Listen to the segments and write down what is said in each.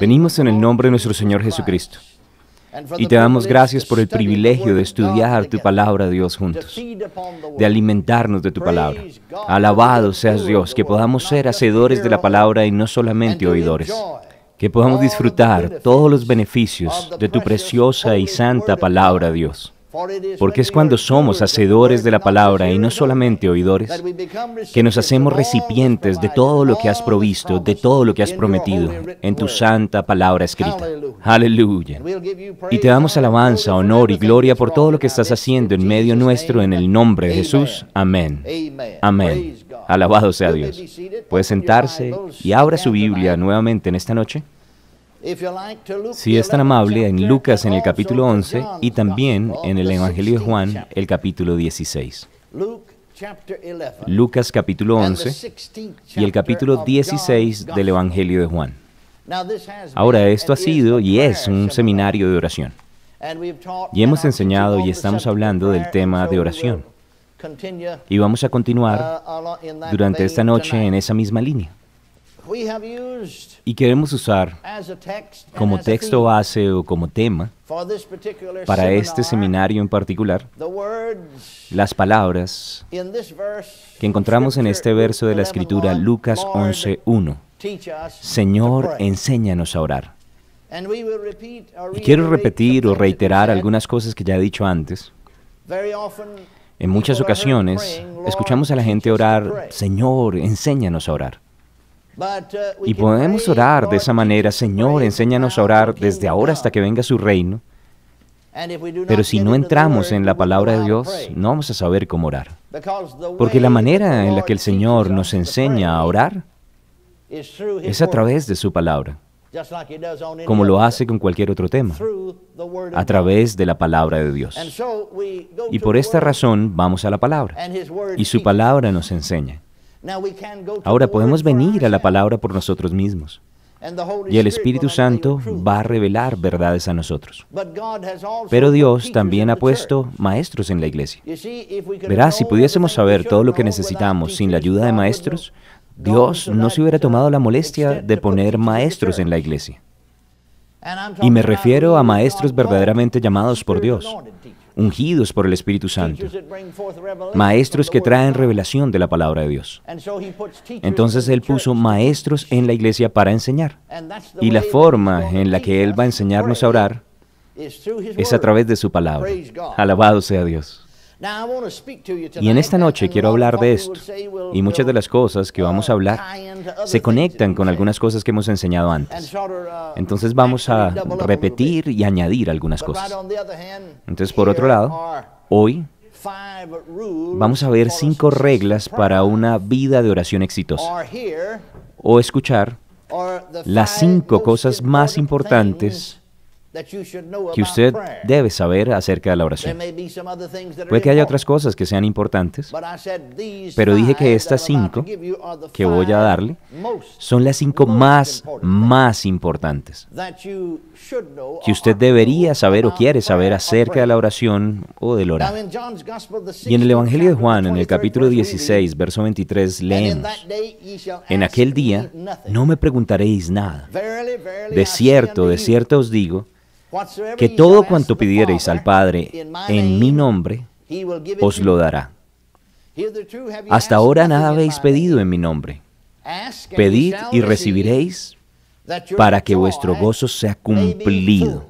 Venimos en el nombre de nuestro Señor Jesucristo. Y te damos gracias por el privilegio de estudiar tu palabra, Dios, juntos, de alimentarnos de tu palabra. Alabado seas Dios, que podamos ser hacedores de la palabra y no solamente oidores. Que podamos disfrutar todos los beneficios de tu preciosa y santa palabra, Dios. Porque es cuando somos hacedores de la palabra y no solamente oidores, que nos hacemos recipientes de todo lo que has provisto, de todo lo que has prometido en tu santa palabra escrita. Aleluya. Y te damos alabanza, honor y gloria por todo lo que estás haciendo en medio nuestro en el nombre de Jesús. Amén. Amén. Alabado sea Dios. Puede sentarse y abra su Biblia nuevamente en esta noche. Si es tan amable, en Lucas en el capítulo 11 y también en el Evangelio de Juan, el capítulo 16. Lucas capítulo 11 y el capítulo 16 del Evangelio de Juan. Ahora, esto ha sido y es un seminario de oración. Y hemos enseñado y estamos hablando del tema de oración. Y vamos a continuar uh, durante esta noche en esa misma línea y queremos usar como texto base o como tema para este seminario en particular las palabras que encontramos en este verso de la escritura Lucas 11.1. Señor, enséñanos a orar. Y quiero repetir o reiterar algunas cosas que ya he dicho antes. En muchas ocasiones escuchamos a la gente orar, Señor, enséñanos a orar. Uh, y podemos orar de esa manera, Señor, enséñanos a orar desde ahora hasta que venga su reino. Pero si no entramos en la palabra de Dios, no vamos a saber cómo orar. Porque la manera en la que el Señor nos enseña a orar es a través de su palabra, como lo hace con cualquier otro tema, a través de la palabra de Dios. Y por esta razón vamos a la palabra, y su palabra nos enseña. Ahora podemos venir a la palabra por nosotros mismos. Y el Espíritu Santo va a revelar verdades a nosotros. Pero Dios también ha puesto maestros en la iglesia. Verás, si pudiésemos saber todo lo que necesitamos sin la ayuda de maestros, Dios no se hubiera tomado la molestia de poner maestros en la iglesia. Y me refiero a maestros verdaderamente llamados por Dios, ungidos por el Espíritu Santo, maestros que traen revelación de la palabra de Dios. Entonces Él puso maestros en la iglesia para enseñar. Y la forma en la que Él va a enseñarnos a orar es a través de su palabra. Alabado sea Dios. Y en esta noche quiero hablar de esto. Y muchas de las cosas que vamos a uh, hablar se conectan con algunas cosas que hemos enseñado antes. Uh, Entonces vamos a repetir y añadir algunas cosas. Entonces, por otro lado, hoy vamos a ver cinco reglas para una vida de oración exitosa. O escuchar las cinco cosas más importantes que usted debe saber acerca de la oración. Puede que haya otras cosas que sean importantes, pero dije que estas cinco que voy a darle son las cinco más, más importantes que usted debería saber o quiere saber acerca de la oración o del orar. Y en el Evangelio de Juan, en el capítulo 16, verso 23, leemos, en aquel día no me preguntaréis nada. De cierto, de cierto os digo, que todo cuanto pidiereis al Padre en mi nombre, os lo dará. Hasta ahora nada habéis pedido en mi nombre. Pedid y recibiréis para que vuestro gozo sea cumplido.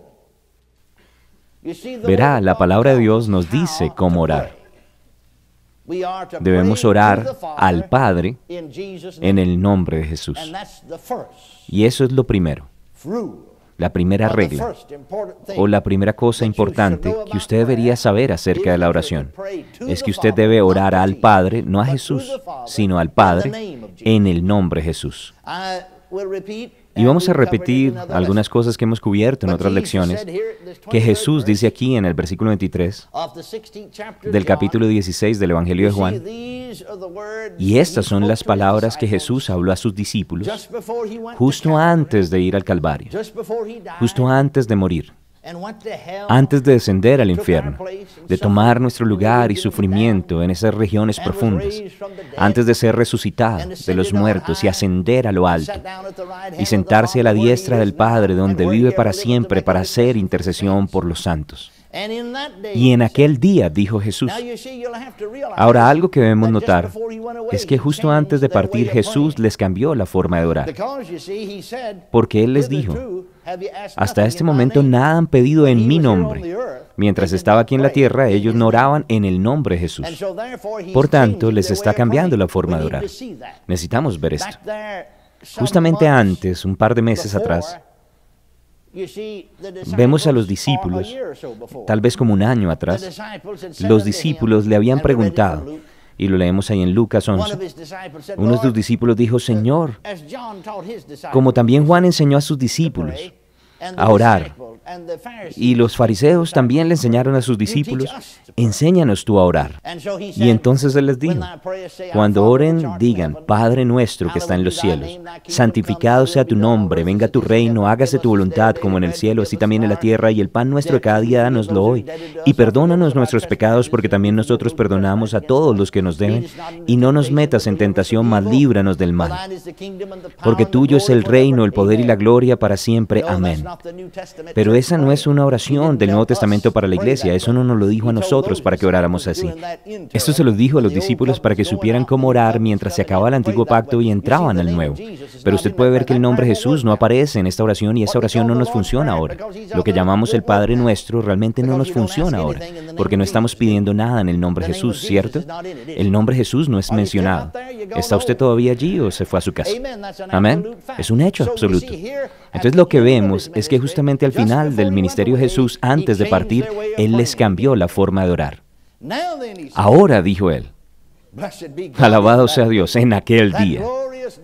Verá, la palabra de Dios nos dice cómo orar. Debemos orar al Padre en el nombre de Jesús. Y eso es lo primero. La primera regla o la primera cosa importante que usted debería saber acerca de la oración es que usted debe orar al Padre, no a Jesús, sino al Padre, en el nombre de Jesús. Y vamos a repetir algunas cosas que hemos cubierto en otras lecciones, que Jesús dice aquí en el versículo 23 del capítulo 16 del Evangelio de Juan. Y estas son las palabras que Jesús habló a sus discípulos justo antes de ir al Calvario, justo antes de morir antes de descender al infierno, de tomar nuestro lugar y sufrimiento en esas regiones profundas, antes de ser resucitado de los muertos y ascender a lo alto, y sentarse a la diestra del Padre donde vive para siempre para hacer intercesión por los santos. Y en aquel día dijo Jesús. Ahora algo que debemos notar es que justo antes de partir Jesús les cambió la forma de orar. Porque Él les dijo, hasta este momento nada han pedido en mi nombre. Mientras estaba aquí en la tierra, ellos no oraban en el nombre de Jesús. Por tanto, les está cambiando la forma de orar. Necesitamos ver esto. Justamente antes, un par de meses atrás, Vemos a los discípulos, tal vez como un año atrás, los discípulos le habían preguntado, y lo leemos ahí en Lucas 11, uno de sus discípulos dijo, Señor, como también Juan enseñó a sus discípulos a orar. Y los fariseos también le enseñaron a sus discípulos, enséñanos tú a orar. Y entonces Él les dijo, cuando oren, digan, Padre nuestro que está en los cielos, santificado sea tu nombre, venga tu reino, hágase tu voluntad como en el cielo, así también en la tierra, y el pan nuestro de cada día danoslo hoy. Y perdónanos nuestros pecados porque también nosotros perdonamos a todos los que nos deben, y no nos metas en tentación, mas líbranos del mal. Porque tuyo es el reino, el poder y la gloria para siempre. Amén. Pero esa no es una oración del Nuevo Testamento para la iglesia, eso no nos lo dijo a nosotros para que oráramos así. Esto se lo dijo a los discípulos para que supieran cómo orar mientras se acababa el antiguo pacto y entraban al nuevo. Pero usted puede ver que el nombre Jesús no aparece en esta oración y esa oración no nos funciona ahora. Lo que llamamos el Padre nuestro realmente no nos funciona ahora, porque no estamos pidiendo nada en el nombre Jesús, ¿cierto? El nombre Jesús no es mencionado. ¿Está usted todavía allí o se fue a su casa? Amén. Es un hecho absoluto. Entonces lo que vemos es que justamente al final del ministerio de Jesús, antes de partir, Él les cambió la forma de orar. Ahora, dijo Él, alabado sea Dios, en aquel día,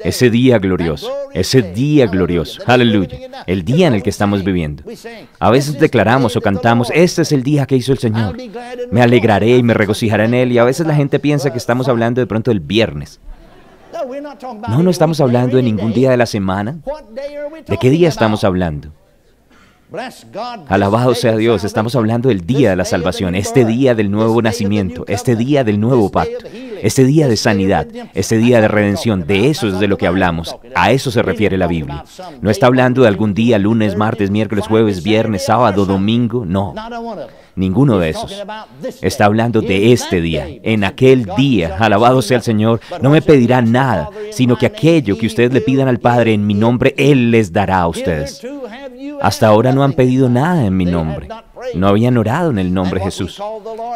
ese día glorioso, ese día glorioso, aleluya, el día en el que estamos viviendo. A veces declaramos o cantamos, este es el día que hizo el Señor, me alegraré y me regocijaré en Él, y a veces la gente piensa que estamos hablando de pronto del viernes. No, no estamos hablando de ningún día de la semana. ¿De qué día estamos hablando? Alabado sea Dios, estamos hablando del día de la salvación, este día del nuevo nacimiento, este día del nuevo pacto, este día de sanidad, este día de redención, de eso es de lo que hablamos, a eso se refiere la Biblia. No está hablando de algún día, lunes, martes, miércoles, jueves, viernes, sábado, domingo, no. Ninguno de esos. Está hablando de este día. En aquel día, alabado sea el Señor, no me pedirá nada, sino que aquello que ustedes le pidan al Padre en mi nombre, Él les dará a ustedes. Hasta ahora no han pedido nada en mi nombre no habían orado en el nombre de Jesús.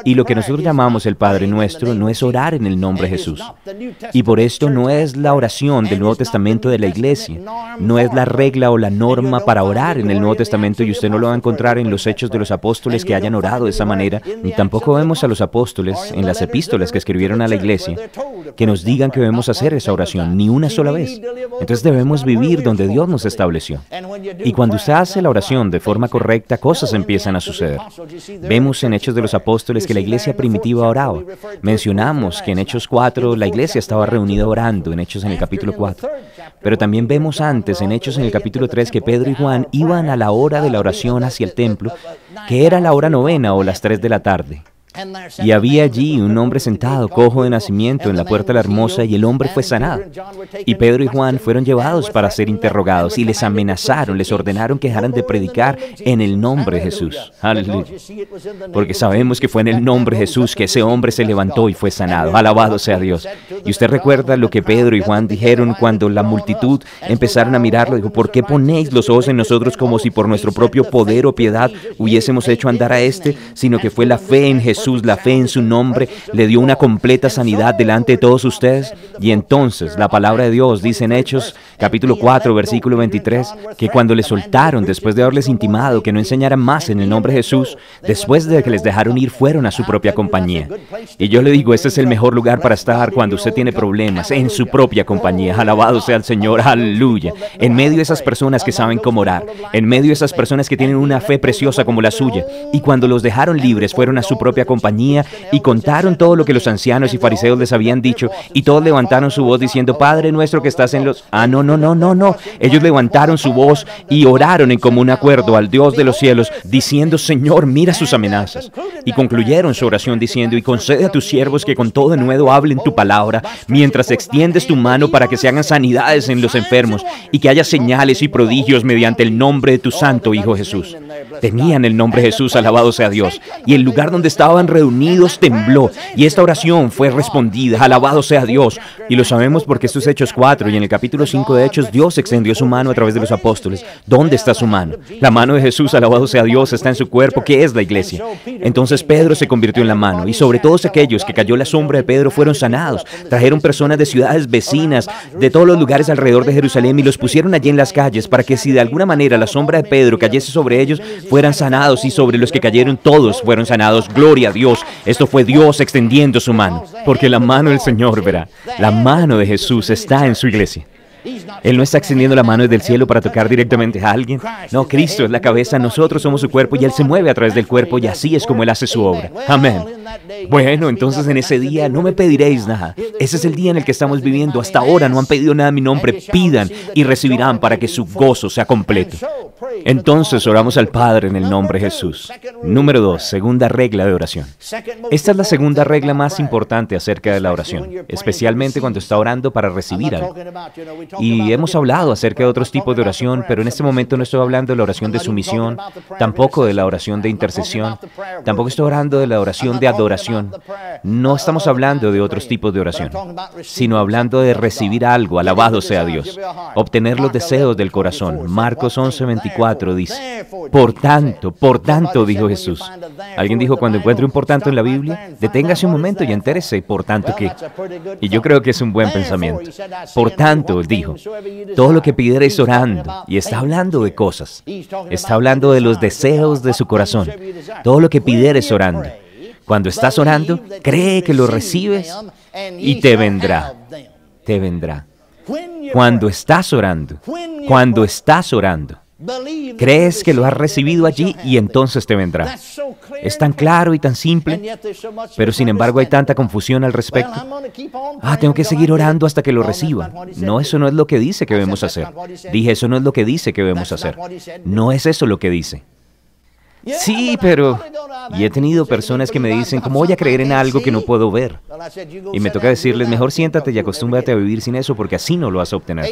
Y lo que nosotros llamamos el Padre Nuestro no es orar en el nombre de Jesús. Y por esto no es la oración del Nuevo Testamento de la iglesia, no es la regla o la norma para orar en el Nuevo Testamento y usted no lo va a encontrar en los hechos de los apóstoles que hayan orado de esa manera, ni tampoco vemos a los apóstoles en las epístolas que escribieron a la iglesia que nos digan que debemos hacer esa oración, ni una sola vez. Entonces debemos vivir donde Dios nos estableció. Y cuando usted hace la oración de forma correcta, cosas empiezan a suceder. Vemos en Hechos de los Apóstoles que la iglesia primitiva oraba. Mencionamos que en Hechos 4 la iglesia estaba reunida orando, en Hechos en el capítulo 4. Pero también vemos antes, en Hechos en el capítulo 3, que Pedro y Juan iban a la hora de la oración hacia el templo, que era la hora novena o las 3 de la tarde. Y había allí un hombre sentado, cojo de nacimiento, en la puerta de la hermosa, y el hombre fue sanado. Y Pedro y Juan fueron llevados para ser interrogados, y les amenazaron, les ordenaron que dejaran de predicar en el nombre de Jesús. Aleluya. Porque sabemos que fue en el nombre de Jesús que ese hombre se levantó y fue sanado. Alabado sea Dios. Y usted recuerda lo que Pedro y Juan dijeron cuando la multitud empezaron a mirarlo, dijo, ¿por qué ponéis los ojos en nosotros como si por nuestro propio poder o piedad hubiésemos hecho andar a este, sino que fue la fe en Jesús la fe en su nombre, le dio una completa sanidad delante de todos ustedes. Y entonces la palabra de Dios dice en Hechos capítulo 4 versículo 23 que cuando le soltaron después de haberles intimado que no enseñaran más en el nombre de Jesús, después de que les dejaron ir fueron a su propia compañía. Y yo le digo, este es el mejor lugar para estar cuando usted tiene problemas, en su propia compañía. Alabado sea el Señor, aleluya. En medio de esas personas que saben cómo orar, en medio de esas personas que tienen una fe preciosa como la suya. Y cuando los dejaron libres fueron a su propia compañía y contaron todo lo que los ancianos y fariseos les habían dicho y todos levantaron su voz diciendo, Padre nuestro que estás en los... Ah, no, no, no, no, no. Ellos levantaron su voz y oraron en común acuerdo al Dios de los cielos diciendo, Señor, mira sus amenazas. Y concluyeron su oración diciendo, y concede a tus siervos que con todo nuevo hablen tu palabra mientras extiendes tu mano para que se hagan sanidades en los enfermos y que haya señales y prodigios mediante el nombre de tu santo Hijo Jesús. Tenían el nombre Jesús, alabado sea Dios. Y el lugar donde estaba reunidos tembló y esta oración fue respondida. Alabado sea Dios. Y lo sabemos porque estos Hechos 4 y en el capítulo 5 de Hechos Dios extendió su mano a través de los apóstoles. ¿Dónde está su mano? La mano de Jesús, alabado sea Dios, está en su cuerpo que es la iglesia. Entonces Pedro se convirtió en la mano y sobre todos aquellos que cayó la sombra de Pedro fueron sanados. Trajeron personas de ciudades vecinas, de todos los lugares alrededor de Jerusalén y los pusieron allí en las calles para que si de alguna manera la sombra de Pedro cayese sobre ellos, fueran sanados y sobre los que cayeron todos fueron sanados. Gloria Dios. Esto fue Dios extendiendo su mano, porque la mano del Señor, verá, la mano de Jesús está en su iglesia. Él no está extendiendo la mano desde el cielo para tocar directamente a alguien. No, Cristo es la cabeza, nosotros somos su cuerpo y Él se mueve a través del cuerpo y así es como Él hace su obra. Amén. Bueno, entonces en ese día no me pediréis nada. Ese es el día en el que estamos viviendo. Hasta ahora no han pedido nada en mi nombre. Pidan y recibirán para que su gozo sea completo. Entonces oramos al Padre en el nombre de Jesús. Número dos, Segunda regla de oración. Esta es la segunda regla más importante acerca de la oración, especialmente cuando está orando para recibir algo. Y hemos hablado acerca de otros tipos de oración, pero en este momento no estoy hablando de la oración de sumisión, tampoco de la oración de intercesión, tampoco estoy hablando de la oración de adoración. No estamos hablando de otros tipos de oración, sino hablando de recibir algo, alabado sea Dios, obtener los deseos del corazón. Marcos 11:24 dice, por tanto, por tanto, dijo Jesús. Alguien dijo, cuando encuentre un por tanto en la Biblia, deténgase un momento y entérese, por tanto que... Y yo creo que es un buen pensamiento. Por tanto, dijo todo lo que es orando, y está hablando de cosas, está hablando de los deseos de su corazón, todo lo que es orando. Cuando estás orando, cree que lo recibes y te vendrá, te vendrá. Cuando estás orando, cuando estás orando, crees que lo has recibido allí y entonces te vendrá. Es tan claro y tan simple, pero sin embargo hay tanta confusión al respecto. Ah, tengo que seguir orando hasta que lo reciba. No, eso no es lo que dice que debemos hacer. Dije, eso no es lo que dice que debemos hacer. No es eso lo que dice. Sí, pero... Y he tenido personas que me dicen, ¿cómo voy a creer en algo que no puedo ver? Y me toca decirles, mejor siéntate y acostúmbrate a vivir sin eso porque así no lo vas a obtener.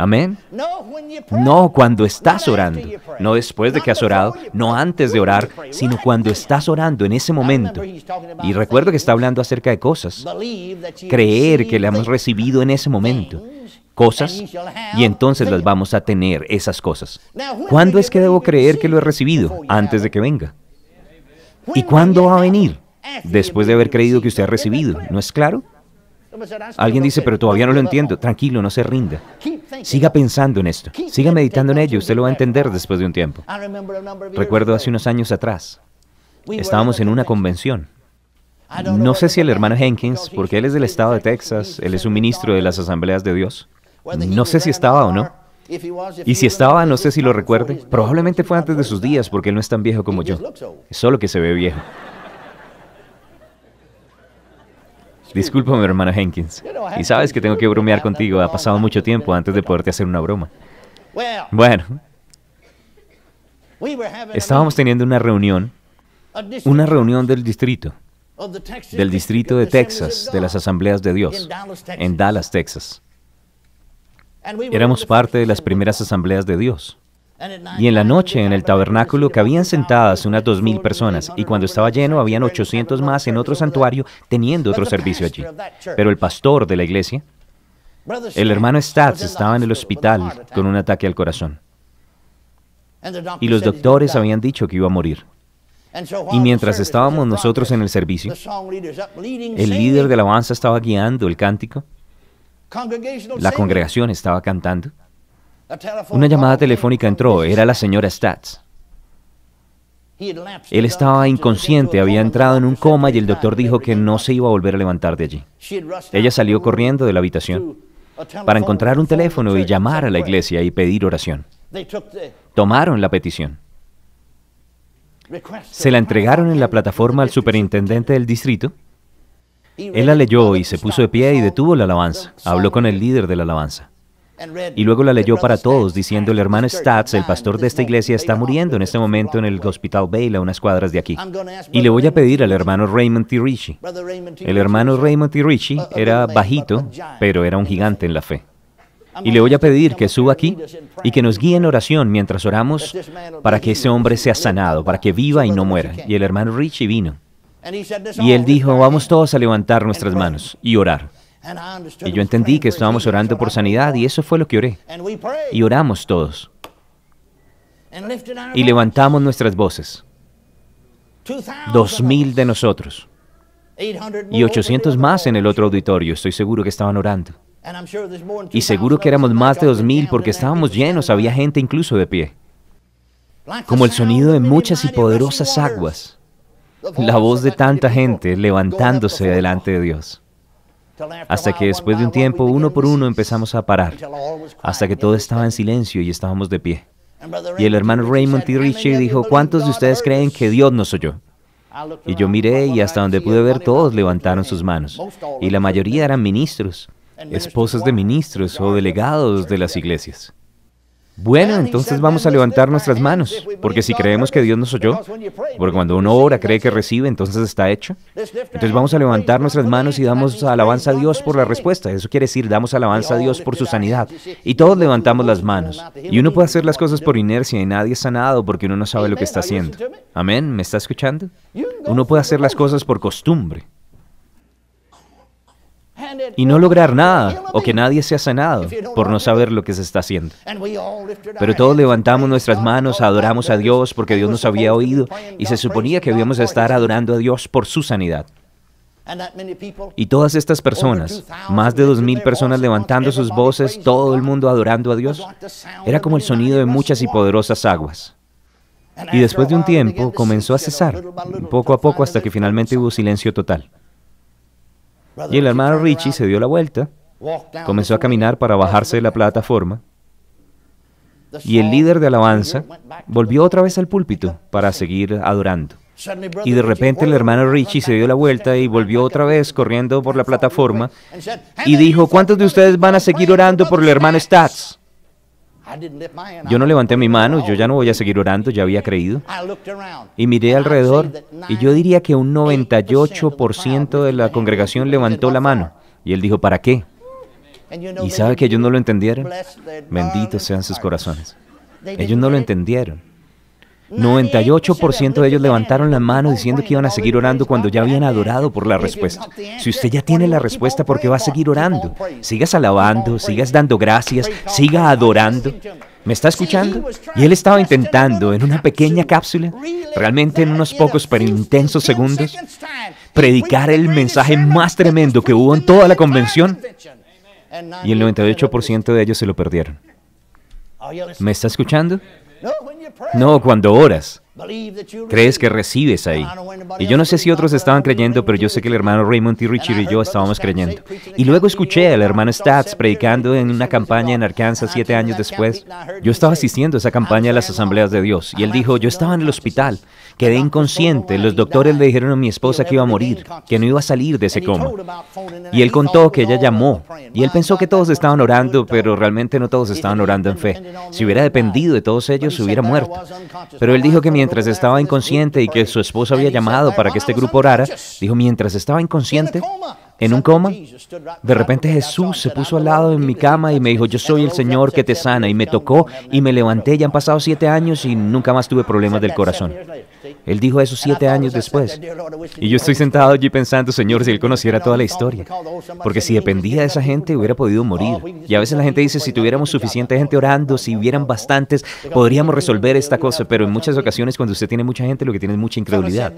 Amén. No cuando estás orando, no después de que has orado, no antes de orar, sino cuando estás orando en ese momento. Y recuerdo que está hablando acerca de cosas. Creer que le hemos recibido en ese momento cosas y entonces las vamos a tener, esas cosas. ¿Cuándo es que debo creer que lo he recibido? Antes de que venga. ¿Y cuándo va a venir? Después de haber creído que usted ha recibido, ¿no es claro? Alguien dice, pero todavía no lo entiendo. Tranquilo, no se rinda. Siga pensando en esto. Siga meditando en ello. Usted lo va a entender después de un tiempo. Recuerdo hace unos años atrás, estábamos en una convención. No sé si el hermano Jenkins, porque él es del estado de Texas, él es un ministro de las asambleas de Dios. No sé si estaba o no. Y si estaba, no sé si lo recuerde, probablemente fue antes de sus días porque él no es tan viejo como yo. solo que se ve viejo. mi hermano Jenkins. Y sabes que tengo que bromear contigo. Ha pasado mucho tiempo antes de poderte hacer una broma. Bueno, estábamos teniendo una reunión, una reunión del distrito, del distrito de Texas, de las asambleas de Dios, en Dallas, Texas. Éramos parte de las primeras asambleas de Dios. Y en la noche en el tabernáculo cabían sentadas unas dos mil personas y cuando estaba lleno habían 800 más en otro santuario teniendo otro servicio allí. Pero el pastor de la iglesia, el hermano Stats, estaba en el hospital con un ataque al corazón. Y los doctores habían dicho que iba a morir. Y mientras estábamos nosotros en el servicio, el líder de la alabanza estaba guiando el cántico, la congregación estaba cantando. Una llamada telefónica entró, era la señora Stats. Él estaba inconsciente, había entrado en un coma y el doctor dijo que no se iba a volver a levantar de allí. Ella salió corriendo de la habitación para encontrar un teléfono y llamar a la iglesia y pedir oración. Tomaron la petición. Se la entregaron en la plataforma al superintendente del distrito. Él la leyó y se puso de pie y detuvo la alabanza. Habló con el líder de la alabanza. Y luego la leyó para todos, diciendo, el hermano Stats, el pastor de esta iglesia, está muriendo en este momento en el Hospital Bale, a unas cuadras de aquí. Y le voy a pedir al hermano Raymond T. Ritchie. El hermano Raymond T. Ritchie era bajito, pero era un gigante en la fe. Y le voy a pedir que suba aquí y que nos guíe en oración mientras oramos para que ese hombre sea sanado, para que viva y no muera. Y el hermano Ritchie vino. Y él dijo, vamos todos a levantar nuestras manos y orar. Y yo entendí que estábamos orando por sanidad y eso fue lo que oré. Y oramos todos. Y levantamos nuestras voces. Dos mil de nosotros. Y 800 más en el otro auditorio, estoy seguro que estaban orando. Y seguro que éramos más de dos mil porque estábamos llenos, había gente incluso de pie. Como el sonido de muchas y poderosas aguas. La voz de tanta gente levantándose delante de Dios hasta que después de un tiempo, uno por uno, empezamos a parar, hasta que todo estaba en silencio y estábamos de pie. Y el hermano Raymond T. Richie dijo, ¿cuántos de ustedes creen que Dios nos oyó? Y yo miré y hasta donde pude ver todos levantaron sus manos. Y la mayoría eran ministros, esposas de ministros o delegados de las iglesias. Bueno, entonces vamos a levantar nuestras manos, porque si creemos que Dios nos oyó, porque cuando uno ora cree que recibe, entonces está hecho. Entonces vamos a levantar nuestras manos y damos alabanza a Dios por la respuesta. Eso quiere decir, damos alabanza a Dios por su sanidad. Y todos levantamos las manos. Y uno puede hacer las cosas por inercia y nadie es sanado porque uno no sabe lo que está haciendo. Amén, ¿me está escuchando? Uno puede hacer las cosas por costumbre y no lograr nada o que nadie sea sanado por no saber lo que se está haciendo. Pero todos levantamos nuestras manos, adoramos a Dios porque Dios nos había oído y se suponía que debíamos estar adorando a Dios por su sanidad. Y todas estas personas, más de dos mil personas levantando sus voces, todo el mundo adorando a Dios, era como el sonido de muchas y poderosas aguas. Y después de un tiempo comenzó a cesar, poco a poco hasta que finalmente hubo silencio total y el hermano Richie se dio la vuelta, comenzó a caminar para bajarse de la plataforma y el líder de alabanza volvió otra vez al púlpito para seguir adorando. Y de repente el hermano Richie se dio la vuelta y volvió otra vez corriendo por la plataforma y dijo, ¿cuántos de ustedes van a seguir orando por el hermano Stats? Yo no levanté mi mano, yo ya no voy a seguir orando, ya había creído. Y miré alrededor y yo diría que un 98% de la congregación levantó la mano. Y él dijo, ¿para qué? Y sabe que ellos no lo entendieron. Benditos sean sus corazones. Ellos no lo entendieron. 98% de ellos levantaron la mano diciendo que iban a seguir orando cuando ya habían adorado por la respuesta. Si usted ya tiene la respuesta, ¿por qué va a seguir orando? Sigas alabando, sigas dando gracias, siga adorando. ¿Me está escuchando? Y él estaba intentando, en una pequeña cápsula, realmente en unos pocos pero intensos segundos, predicar el mensaje más tremendo que hubo en toda la convención. Y el 98% de ellos se lo perdieron. ¿Me está escuchando? No, cuando oras. Crees que recibes ahí. Y yo no sé si otros estaban creyendo, pero yo sé que el hermano Raymond T. Richard y yo estábamos creyendo. Y luego escuché al hermano Stats predicando en una campaña en Arkansas siete años después. Yo estaba asistiendo a esa campaña a las asambleas de Dios. Y él dijo, yo estaba en el hospital, quedé inconsciente. Los doctores le dijeron a mi esposa que iba a morir, que no iba a salir de ese coma. Y él contó que ella llamó. Y él pensó que todos estaban orando, pero realmente no todos estaban orando en fe. Si hubiera dependido de todos ellos, se hubiera muerto. Pero él dijo que mientras mientras estaba inconsciente y que su esposo había llamado para que este grupo orara, dijo, mientras estaba inconsciente, en un coma, de repente Jesús se puso al lado de mi cama y me dijo, yo soy el Señor que te sana, y me tocó y me levanté, ya han pasado siete años y nunca más tuve problemas del corazón. Él dijo eso siete años después. Y yo estoy sentado allí pensando, Señor, si él conociera toda la historia. Porque si dependía de esa gente, hubiera podido oh, morir. Y a veces la gente dice, si tuviéramos suficiente gente orando, si hubieran bastantes, podríamos resolver esta cosa. Pero en muchas ocasiones, cuando usted tiene mucha gente, lo que tiene es mucha incredulidad.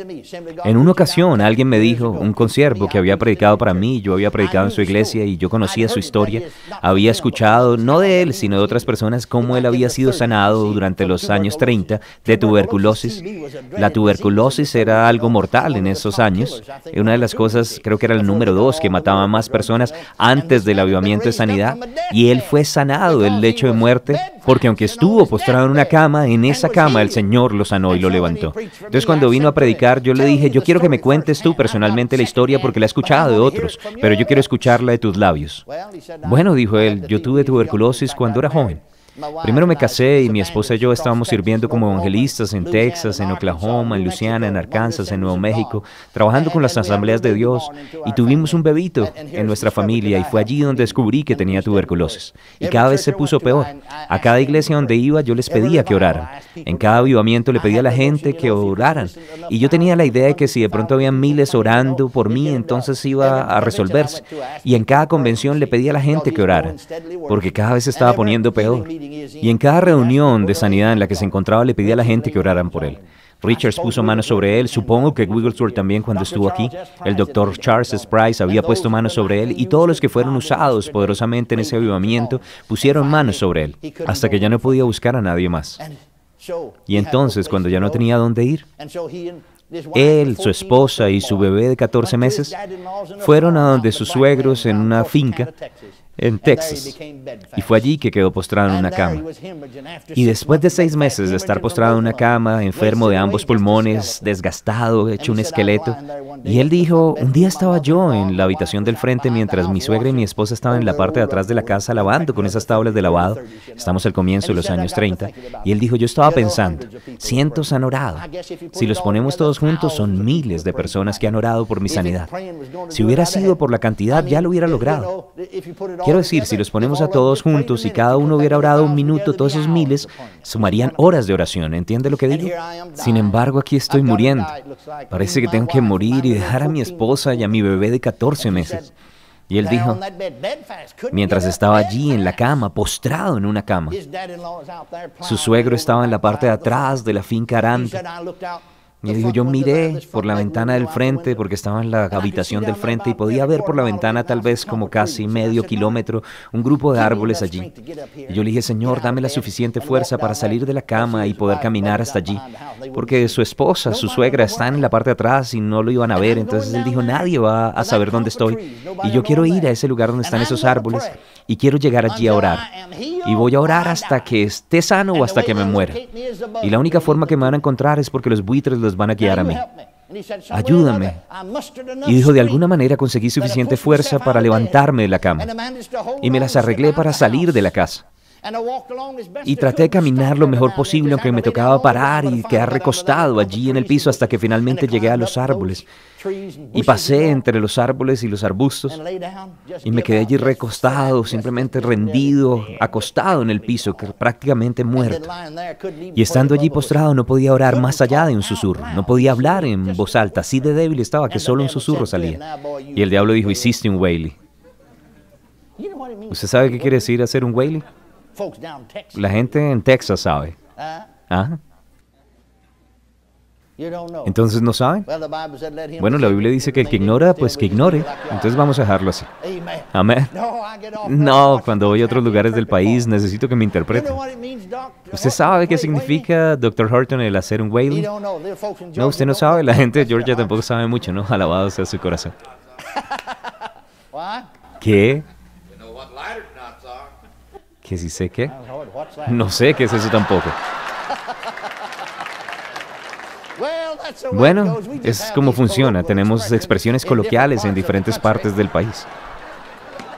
En una ocasión, alguien me dijo, un conciervo que había predicado para mí, yo había predicado en su iglesia y yo conocía su historia, había escuchado, no de él, sino de otras personas, cómo él había sido sanado durante los años 30 de tuberculosis. La tuberculosis tuberculosis era algo mortal en esos años. Eh, una de las cosas, creo que era el número dos, que mataba a más personas antes del avivamiento de sanidad. Y él fue sanado del lecho de muerte, porque aunque estuvo postrado en una cama, en esa cama el Señor lo sanó y lo levantó. Entonces cuando vino a predicar, yo le dije, yo quiero que me cuentes tú personalmente la historia porque la he escuchado de otros, pero yo quiero escucharla de tus labios. Bueno, dijo él, yo tuve tuberculosis cuando era joven. Primero me casé y mi esposa y yo estábamos sirviendo como evangelistas en Texas, en Oklahoma, en Luisiana, en Arkansas, en Nuevo México, trabajando con las asambleas de Dios y tuvimos un bebito en nuestra familia y fue allí donde descubrí que tenía tuberculosis. Y cada vez se puso peor. A cada iglesia donde iba yo les pedía que oraran. En cada avivamiento le pedía a la gente que oraran. Y yo tenía la idea de que si de pronto había miles orando por mí, entonces iba a resolverse. Y en cada convención le pedía a la gente que orara, porque cada vez se estaba poniendo peor. Y en cada reunión de sanidad en la que se encontraba le pedía a la gente que oraran por él. Richards puso manos sobre él, supongo que Wigglesworth también cuando estuvo aquí. El doctor Charles Price había puesto manos sobre él y todos los que fueron usados poderosamente en ese avivamiento pusieron manos sobre él, hasta que ya no podía buscar a nadie más. Y entonces, cuando ya no tenía dónde ir, él, su esposa y su bebé de 14 meses fueron a donde sus suegros en una finca en Texas. Y fue allí que quedó postrado en una cama. Y después de seis meses de estar postrado en una cama, enfermo de ambos pulmones, desgastado, hecho un esqueleto, y él dijo, un día estaba yo en la habitación del frente ah, mientras mi suegra y mi esposa estaban en la parte de atrás de la casa lavando con esas tablas de lavado. Estamos al comienzo de los años 30. Y él dijo, yo estaba pensando, cientos han orado. Si los ponemos todos juntos, son miles de personas que han orado por mi sanidad. Si hubiera sido por la cantidad, ya lo hubiera logrado. Quiero decir, si los ponemos a todos juntos y cada uno hubiera orado un minuto, todos esos miles sumarían horas de oración. ¿Entiende lo que digo? Sin embargo, aquí estoy muriendo. Parece que tengo que morir y dejar a mi esposa y a mi bebé de 14 meses. Y él dijo, mientras estaba allí en la cama, postrado en una cama, su suegro estaba en la parte de atrás de la finca Aranda. Y dijo, yo miré por la ventana del frente, porque estaba en la habitación del frente, y podía ver por la ventana tal vez como casi medio kilómetro un grupo de árboles allí. Y yo le dije, Señor, dame la suficiente fuerza para salir de la cama y poder caminar hasta allí. Porque su esposa, su suegra, están en la parte de atrás y no lo iban a ver. Entonces él dijo, nadie va a saber dónde estoy. Y yo quiero ir a ese lugar donde están esos árboles y quiero llegar allí a orar. Y voy a orar hasta que esté sano o hasta que me muera. Y la única forma que me van a encontrar es porque los buitres los van a guiar a mí. Ayúdame. Y dijo, de alguna manera conseguí suficiente fuerza para levantarme de la cama. Y me las arreglé para salir de la casa. Y traté de caminar lo mejor posible, aunque me tocaba parar y quedar recostado allí en el piso hasta que finalmente llegué a los árboles. Y pasé entre los árboles y los arbustos y me quedé allí recostado, simplemente rendido, acostado en el piso, prácticamente muerto. Y estando allí postrado no podía orar más allá de un susurro, no podía hablar en voz alta, así de débil estaba que solo un susurro salía. Y el diablo dijo, hiciste un Whaley. ¿Usted sabe qué quiere decir hacer un Whaley? La gente en Texas sabe. ¿Ah? Entonces no sabe. Bueno, la Biblia dice que el que ignora, pues que ignore. Entonces vamos a dejarlo así. Amén. No, cuando voy a otros lugares del país necesito que me interpreten. ¿Usted sabe qué significa, Dr. Horton, el hacer un whaling? No, usted no sabe. La gente de Georgia tampoco sabe mucho, ¿no? Alabado sea su corazón. ¿Qué? que si sé qué. No sé qué es eso tampoco. Bueno, es como funciona. Tenemos expresiones coloquiales en diferentes partes del país.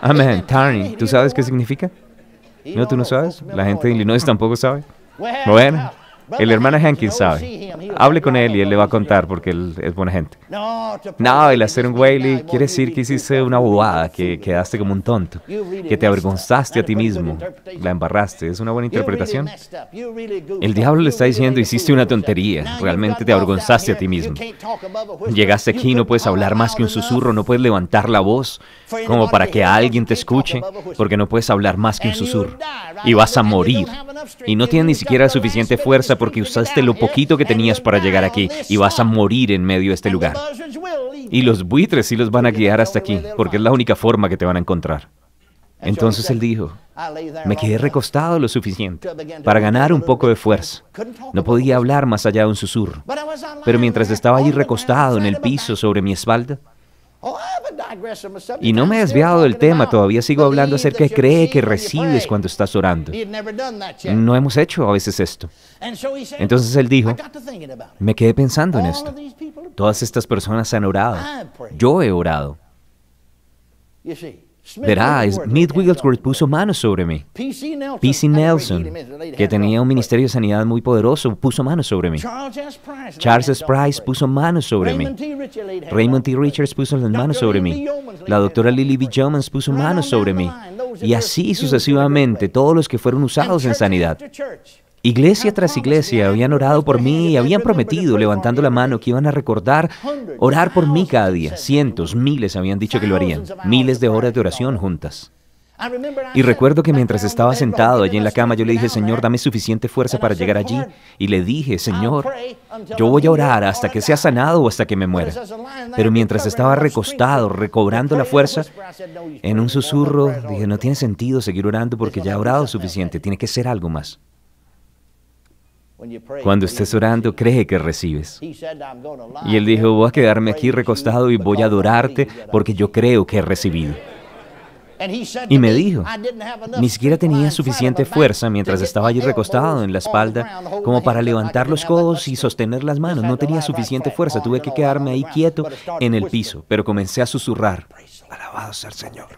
Amén, Tarny, ¿tú sabes qué significa? No, tú no sabes. La gente de Illinois tampoco sabe. Bueno, el hermano Hankins sabe. Hable con él y él le va a contar porque él es buena gente. No, el hacer un Whaley quiere decir que hiciste una bobada, que quedaste como un tonto, que te avergonzaste a ti mismo, la embarraste. ¿Es una buena interpretación? El diablo le está diciendo, hiciste una tontería, realmente te avergonzaste a ti mismo. Llegaste aquí, no puedes hablar más que un susurro, no puedes levantar la voz como para que alguien te escuche, porque no puedes hablar más que un susurro. Y vas a morir. Y no tienes ni siquiera suficiente fuerza porque usaste lo poquito que tenías para llegar aquí y vas a morir en medio de este lugar. Y los buitres sí los van a guiar hasta aquí, porque es la única forma que te van a encontrar. Entonces él dijo, me quedé recostado lo suficiente para ganar un poco de fuerza. No podía hablar más allá de un susurro. Pero mientras estaba allí recostado en el piso sobre mi espalda, y no me he desviado del tema, todavía sigo hablando acerca de cree que recibes cuando estás orando. No hemos hecho a veces esto. Entonces él dijo, me quedé pensando en esto. Todas estas personas han orado. Yo he orado. Verás, Smith Wigglesworth puso manos sobre mí. P.C. Nelson, que tenía un ministerio de sanidad muy poderoso, puso manos sobre mí. Charles S. Price puso manos sobre mí. Raymond T. Richards puso las manos sobre mí. La doctora Lily B. jones puso manos sobre mí. Y así sucesivamente, todos los que fueron usados en sanidad. Iglesia tras iglesia habían orado por mí y habían prometido, levantando la mano, que iban a recordar orar por mí cada día. Cientos, miles habían dicho que lo harían. Miles de horas de oración juntas. Y recuerdo que mientras estaba sentado allí en la cama, yo le dije, Señor, dame suficiente fuerza para llegar allí. Y le dije, Señor, yo voy a orar hasta que sea sanado o hasta que me muera. Pero mientras estaba recostado, recobrando la fuerza, en un susurro dije, no tiene sentido seguir orando porque ya he orado suficiente, tiene que ser algo más. Cuando estés orando, cree que recibes. Y él dijo, voy a quedarme aquí recostado y voy a adorarte porque yo creo que he recibido. Y me dijo, ni siquiera tenía suficiente fuerza mientras estaba allí recostado en la espalda como para levantar los codos y sostener las manos. No tenía suficiente fuerza, tuve que quedarme ahí quieto en el piso, pero comencé a susurrar. Alabado sea el Señor.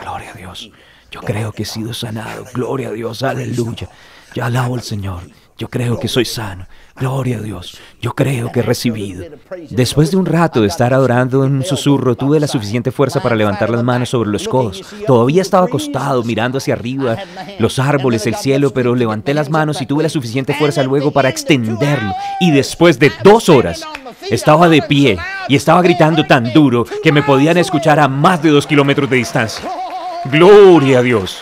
Gloria a Dios. Yo creo que he sido sanado. Gloria a Dios. Aleluya. Ya alabo al Señor. Yo creo que soy sano. Gloria a Dios. Yo creo que he recibido. Después de un rato de estar adorando en un susurro, tuve la suficiente fuerza para levantar las manos sobre los codos. Todavía estaba acostado, mirando hacia arriba, los árboles, el cielo, pero levanté las manos y tuve la suficiente fuerza luego para extenderlo. Y después de dos horas, estaba de pie y estaba gritando tan duro que me podían escuchar a más de dos kilómetros de distancia. Gloria a Dios.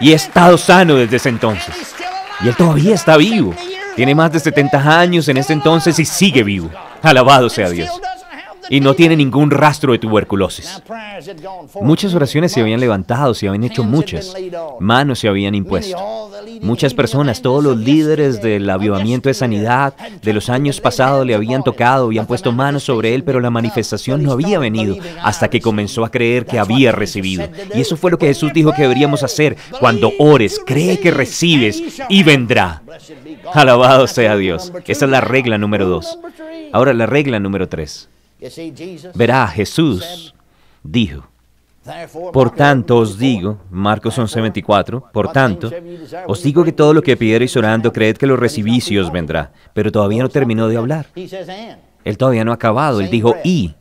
Y he estado sano desde ese entonces. Y él todavía está vivo. Tiene más de 70 años en este entonces y sigue vivo. Alabado sea Dios y no tiene ningún rastro de tuberculosis. Muchas oraciones se habían levantado, se habían hecho muchas. Manos se habían impuesto. Muchas personas, todos los líderes del avivamiento de sanidad de los años pasados le habían tocado, habían puesto manos sobre él, pero la manifestación no había venido hasta que comenzó a creer que había recibido. Y eso fue lo que Jesús dijo que deberíamos hacer. Cuando ores, cree que recibes y vendrá. Alabado sea Dios. Esa es la regla número dos. Ahora la regla número tres. Verá, Jesús dijo, por tanto os digo, Marcos 11:24, por tanto, os digo que todo lo que pidierais orando, creed que lo recibís y os vendrá. Pero todavía no terminó de hablar. Él todavía no ha acabado, él dijo, y,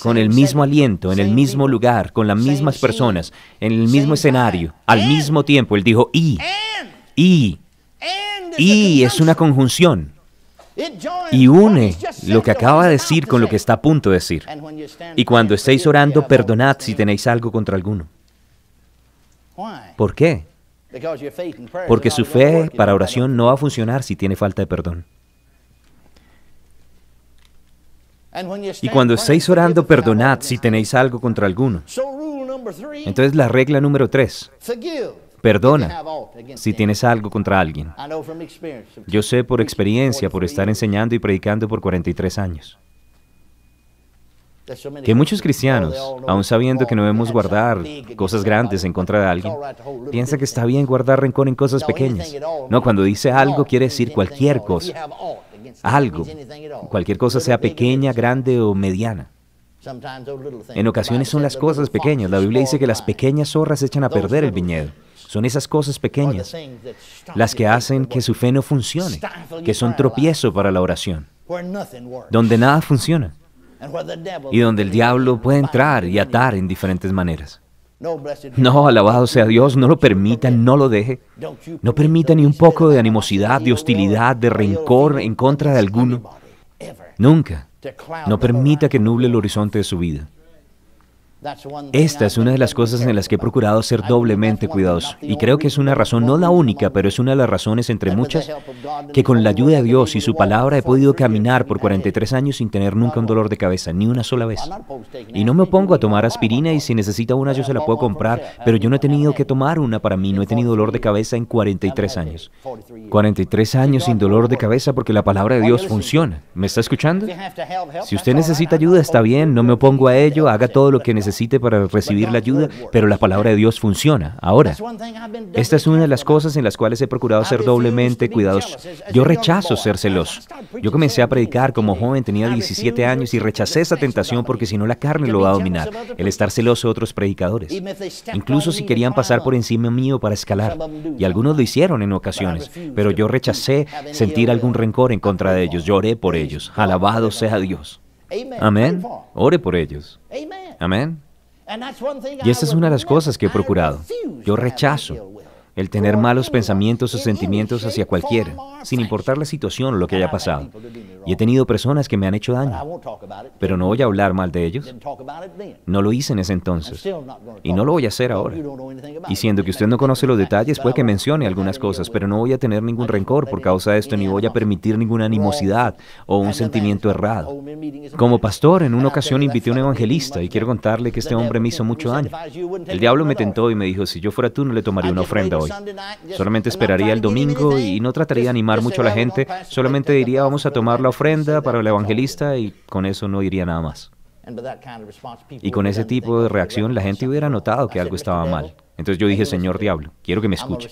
con el mismo aliento, en el mismo lugar, con las mismas personas, en el mismo escenario, al mismo tiempo, él dijo, y, y, y es una conjunción y une lo que acaba de decir con lo que está a punto de decir. Y cuando estéis orando, perdonad si tenéis algo contra alguno. ¿Por qué? Porque su fe para oración no va a funcionar si tiene falta de perdón. Y cuando estéis orando, perdonad si tenéis algo contra alguno. Entonces la regla número tres. Perdona si tienes algo contra alguien. Yo sé por experiencia, por estar enseñando y predicando por 43 años, que muchos cristianos, aun sabiendo que no debemos guardar cosas grandes en contra de alguien, piensa que está bien guardar rencor en cosas pequeñas. No, cuando dice algo quiere decir cualquier cosa. Algo. Cualquier cosa sea pequeña, grande o mediana. En ocasiones son las cosas pequeñas. La Biblia dice que las pequeñas zorras echan a perder el viñedo. Son esas cosas pequeñas las que hacen que su fe no funcione, que son tropiezo para la oración, donde nada funciona y donde el diablo puede entrar y atar en diferentes maneras. No, alabado sea Dios, no lo permita, no lo deje. No permita ni un poco de animosidad, de hostilidad, de rencor en contra de alguno. Nunca. No permita que nuble el horizonte de su vida. Esta es una de las cosas en las que he procurado ser doblemente cuidadoso y creo que es una razón, no la única, pero es una de las razones entre muchas, que con la ayuda de Dios y su palabra he podido caminar por 43 años sin tener nunca un dolor de cabeza, ni una sola vez. Y no me opongo a tomar aspirina y si necesita una yo se la puedo comprar, pero yo no he tenido que tomar una para mí, no he tenido dolor de cabeza en 43 años. 43 años sin dolor de cabeza porque la palabra de Dios funciona. ¿Me está escuchando? Si usted necesita ayuda, está bien, no me opongo a ello, haga todo lo que necesite necesite para recibir la ayuda, pero la palabra de Dios funciona ahora. Esta es una de las cosas en las cuales he procurado ser doblemente cuidadoso. Yo rechazo ser celoso. Yo comencé a predicar como joven, tenía 17 años y rechacé esa tentación porque si no la carne lo va a dominar, el estar celoso de otros predicadores. Incluso si querían pasar por encima mío para escalar, y algunos lo hicieron en ocasiones, pero yo rechacé sentir algún rencor en contra de ellos. Lloré por ellos. Alabado sea Dios. Amén. Ore por ellos. Amén. Y esa es una de las cosas que he procurado. Yo rechazo el tener malos pensamientos o sentimientos hacia cualquiera, sin importar la situación o lo que haya pasado. Y he tenido personas que me han hecho daño, pero no voy a hablar mal de ellos. No lo hice en ese entonces, y no lo voy a hacer ahora. Y siendo que usted no conoce los detalles, puede que mencione algunas cosas, pero no voy a tener ningún rencor por causa de esto, ni voy a permitir ninguna animosidad o un sentimiento errado. Como pastor, en una ocasión invité a un evangelista, y quiero contarle que este hombre me hizo mucho daño. El diablo me tentó y me dijo, si yo fuera tú, no le tomaría una ofrenda hoy. Solamente esperaría el domingo y no trataría de animar mucho a la gente, solamente diría vamos a tomar la ofrenda para el evangelista y con eso no iría nada más. Y con ese tipo de reacción la gente hubiera notado que algo estaba mal. Entonces yo dije, Señor Diablo, quiero que me escuche.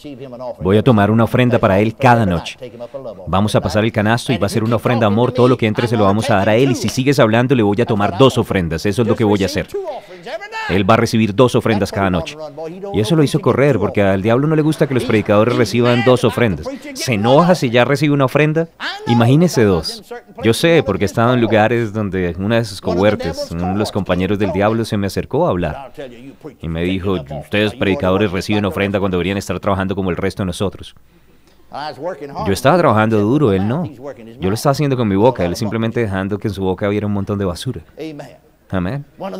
Voy a tomar una ofrenda para Él cada noche. Vamos a pasar el canasto y va a ser una ofrenda amor. Todo lo que entre se lo vamos a dar a Él. Y si sigues hablando, le voy a tomar dos ofrendas. Eso es lo que voy a hacer. Él va a recibir dos ofrendas cada noche. Y eso lo hizo correr, porque al diablo no le gusta que los predicadores reciban dos ofrendas. Se enoja si ya recibe una ofrenda. Imagínese dos. Yo sé, porque he estado en lugares donde una de sus cohuertes, uno de los compañeros del diablo, se me acercó a hablar. Y me dijo, ustedes predicadores reciben ofrenda cuando deberían estar trabajando como el resto de nosotros. Yo estaba trabajando duro, él no. Yo lo estaba haciendo con mi boca, él simplemente dejando que en su boca hubiera un montón de basura. Amén. Oh, Uno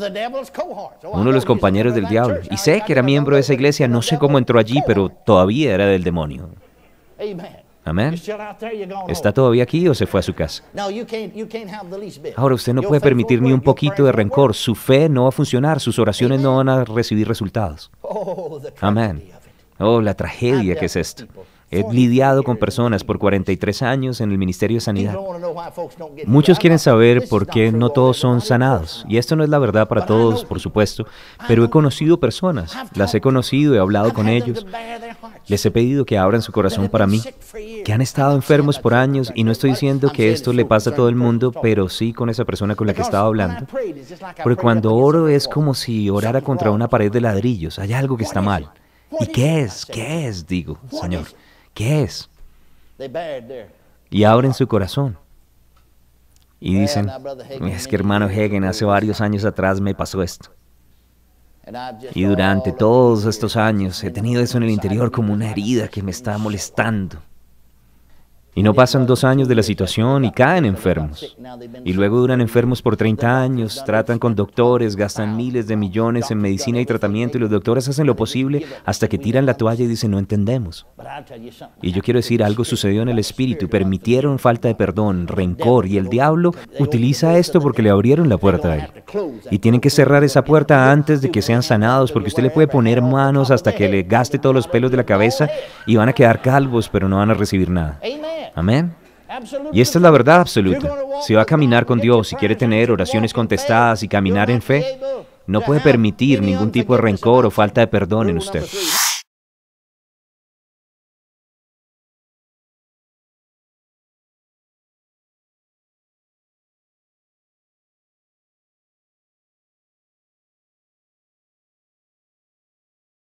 de los compañeros del diablo. Y sé que era miembro de esa iglesia, no sé cómo entró allí, pero todavía era del demonio. Amén. ¿Está todavía aquí o se fue a su casa? Ahora usted no puede permitir ni un poquito de rencor. Su fe no va a funcionar, sus oraciones no van a recibir resultados. Oh, Amén. Oh, la tragedia que es esto. He lidiado con personas por 43 años en el Ministerio de Sanidad. Muchos quieren saber por qué no todos son sanados. Y esto no es la verdad para todos, por supuesto, pero he conocido personas, las he conocido, he hablado con ellos. Les he pedido que abran su corazón para mí, que han estado enfermos por años y no estoy diciendo que esto le pasa a todo el mundo, pero sí con esa persona con la que estaba hablando. Porque cuando oro es como si orara contra una pared de ladrillos, hay algo que está mal. ¿Y qué es? ¿Qué es? Digo, Señor. ¿Qué es? Y abren su corazón. Y dicen, es que hermano Hagen, hace varios años atrás me pasó esto. Y durante todos estos años he tenido eso en el interior como una herida que me está molestando. Y no pasan dos años de la situación y caen enfermos. Y luego duran enfermos por 30 años, tratan con doctores, gastan miles de millones en medicina y tratamiento y los doctores hacen lo posible hasta que tiran la toalla y dicen no entendemos. Y yo quiero decir, algo sucedió en el espíritu, permitieron falta de perdón, rencor y el diablo utiliza esto porque le abrieron la puerta a él. Y tienen que cerrar esa puerta antes de que sean sanados porque usted le puede poner manos hasta que le gaste todos los pelos de la cabeza y van a quedar calvos pero no van a recibir nada. Amén. Y esta es la verdad absoluta. Si va a caminar con Dios, y quiere tener oraciones contestadas y caminar en fe, no puede permitir ningún tipo de rencor o falta de perdón en usted.